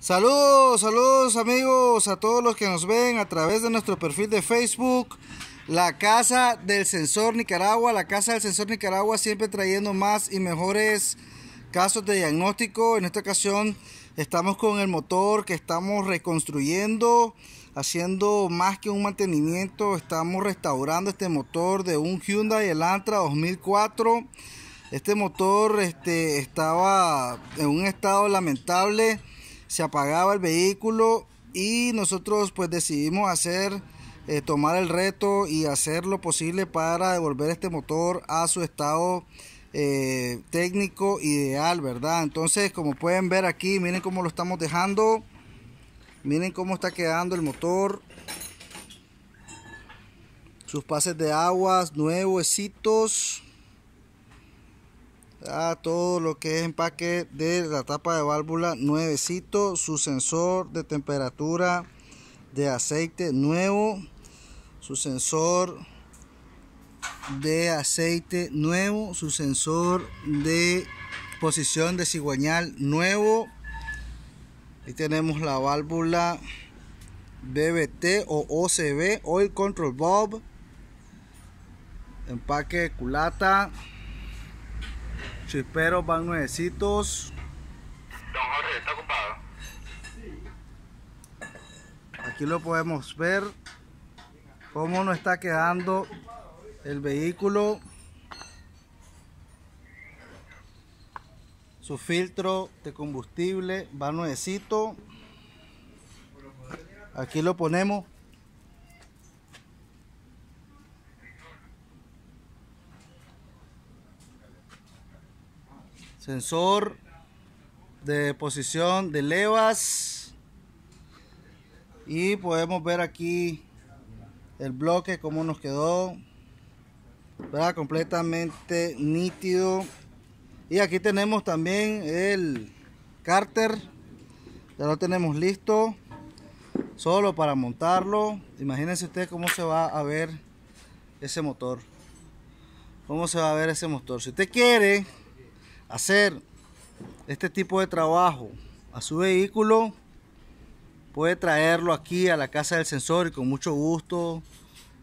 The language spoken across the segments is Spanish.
Saludos, saludos amigos a todos los que nos ven a través de nuestro perfil de Facebook. La Casa del Sensor Nicaragua, la Casa del Sensor Nicaragua siempre trayendo más y mejores casos de diagnóstico. En esta ocasión estamos con el motor que estamos reconstruyendo, haciendo más que un mantenimiento. Estamos restaurando este motor de un Hyundai Elantra 2004. Este motor este, estaba en un estado lamentable se apagaba el vehículo y nosotros pues decidimos hacer, eh, tomar el reto y hacer lo posible para devolver este motor a su estado eh, técnico ideal, ¿verdad? Entonces como pueden ver aquí, miren cómo lo estamos dejando, miren cómo está quedando el motor. Sus pases de aguas nuevecitos todo lo que es empaque de la tapa de válvula nuevecito, su sensor de temperatura de aceite nuevo, su sensor de aceite nuevo, su sensor de posición de cigüeñal nuevo. y tenemos la válvula BBT o OCB, Oil Control bob empaque de culata. Chisperos van nuevecitos. Don Jorge, ¿está ocupado? Aquí lo podemos ver. Cómo nos está quedando el vehículo. Su filtro de combustible va nuevecito. Aquí lo ponemos sensor de posición de levas y podemos ver aquí el bloque como nos quedó ¿verdad? completamente nítido y aquí tenemos también el cárter ya lo tenemos listo solo para montarlo imagínense ustedes cómo se va a ver ese motor cómo se va a ver ese motor si usted quiere hacer este tipo de trabajo a su vehículo, puede traerlo aquí a la casa del sensor y con mucho gusto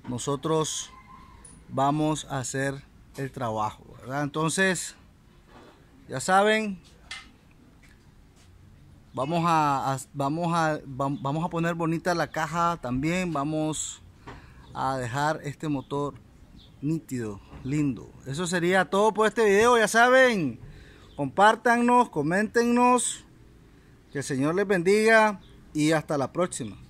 nosotros vamos a hacer el trabajo. Entonces, ya saben, vamos a, vamos, a, vamos a poner bonita la caja también, vamos a dejar este motor nítido, lindo. Eso sería todo por este video, ya saben. Compártanos, coméntenos. Que el Señor les bendiga y hasta la próxima.